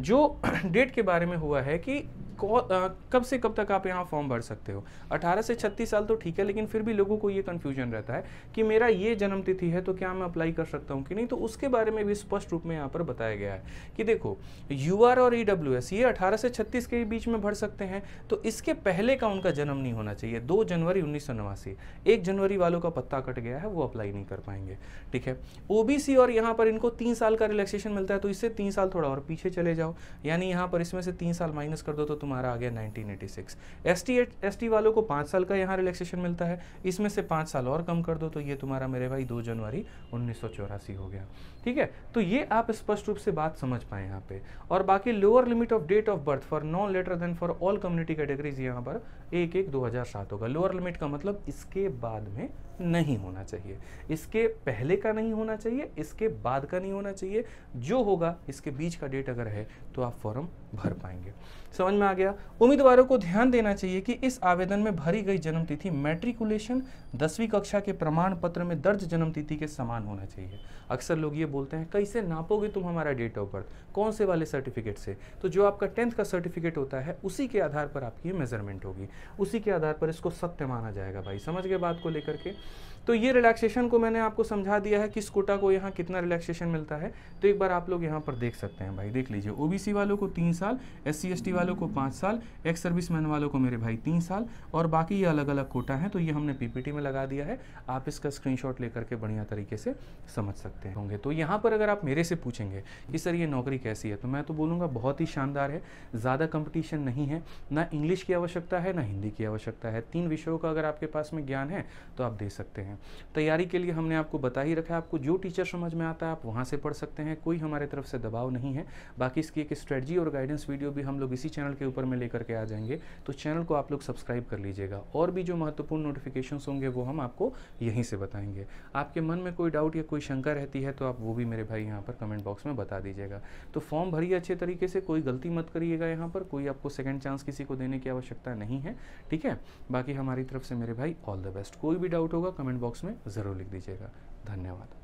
जो डेट के बारे में हुआ है कि कब से कब तक आप यहाँ फॉर्म भर सकते हो 18 से 36 साल तो ठीक है लेकिन फिर भी लोगों को ये कन्फ्यूजन रहता है कि मेरा ये जन्म तिथि है तो क्या मैं अप्लाई कर सकता हूँ कि नहीं तो उसके बारे में भी स्पष्ट रूप में यहाँ पर बताया गया है कि देखो यू और ई e ये अठारह से छत्तीस के बीच में भर सकते हैं तो इसके पहले का उनका जन्म नहीं होना चाहिए दो जनवरी उन्नीस एक जनवरी वालों का पत्ता कट गया है वो अप्लाई नहीं कर पाएंगे ठीक है ओबीसी और यहाँ पर इनको तीन साल का रिलैक्सेशन मिलता है तो इससे तीन साल थोड़ा और पीछे चले जाओ यानी यहाँ पर इसमें से तीन साल माइनस कर दो तो तुम तुम्हारा आ गया 1986 एसटी एसटी वालों को पाँच साल का यहाँ रिलैक्सेशन मिलता है इसमें से पाँच साल और कम कर दो तो ये तुम्हारा मेरे भाई दो जनवरी उन्नीस हो गया ठीक है तो ये आप स्पष्ट रूप से बात समझ पाए यहाँ पे और बाकी lower limit of date of birth for non later than for all community categories यहाँ पर एक एक दो होगा लोअर लिमिट का मतलब इसके बाद में नहीं होना चाहिए इसके पहले का नहीं होना चाहिए इसके बाद का नहीं होना चाहिए जो होगा इसके बीच का डेट अगर है तो आप फॉर्म भर पाएंगे समझ में आ गया उम्मीदवारों को ध्यान देना चाहिए कि इस आवेदन में भरी गई जन्म तिथि मैट्रिकुलेशन दसवीं कक्षा के प्रमाण पत्र में दर्ज जन्म तिथि के समान होना चाहिए अक्सर लोग ये बोलते हैं कैसे नापोगे तुम हमारा डेट ऑफ बर्थ कौन से वाले सर्टिफिकेट से तो जो आपका टेंथ का सर्टिफिकेट होता है उसी के आधार पर आपकी मेजरमेंट होगी उसी के आधार पर इसको सत्य माना जाएगा भाई समझ गए बात को लेकर के तो ये रिलैक्सेशन को मैंने आपको समझा दिया है किस कोटा को यहाँ कितना रिलैक्सेशन मिलता है तो एक बार आप लोग यहाँ पर देख सकते हैं भाई देख लीजिए ओबीसी वालों को तीन साल एस सी वालों को पाँच साल एक्स सर्विस मैन वालों को मेरे भाई तीन साल और बाकी ये अलग अलग कोटा हैं तो ये हमने पीपीटी में लगा दिया है आप इसका स्क्रीन लेकर के बढ़िया तरीके से समझ सकते होंगे तो यहाँ पर अगर आप मेरे से पूछेंगे कि सर ये नौकरी कैसी है तो मैं तो बोलूँगा बहुत ही शानदार है ज़्यादा कंपटीशन नहीं है ना इंग्लिश की आवश्यकता है ना हिंदी की आवश्यकता है तीन विषयों का अगर आपके पास में ज्ञान है तो आप दे सकते हैं तैयारी के लिए हमने आपको बता ही रखा है आपको जो टीचर समझ में आता है आप वहाँ से पढ़ सकते हैं कोई हमारे तरफ से दबाव नहीं है बाकी इसकी एक स्ट्रेटजी और गाइडेंस वीडियो भी हम लोग इसी चैनल के ऊपर में लेकर के आ जाएंगे तो चैनल को आप लोग सब्सक्राइब कर लीजिएगा और भी जो महत्वपूर्ण नोटिफिकेशन होंगे वो हम आपको यहीं से बताएंगे आपके मन में कोई डाउट या कोई शंका रहती है तो आप वो भी मेरे भाई यहाँ पर कमेंट बॉक्स में बता दीजिएगा तो फॉर्म भरिए अच्छे तरीके से कोई गलती मत करिएगा यहाँ पर कोई आपको सेकेंड चांस किसी को देने की आवश्यकता नहीं है ठीक है बाकी हमारी तरफ से मेरे भाई ऑल द बेस्ट कोई भी डाउट होगा कमेंट बॉक्स में ज़रूर लिख दीजिएगा धन्यवाद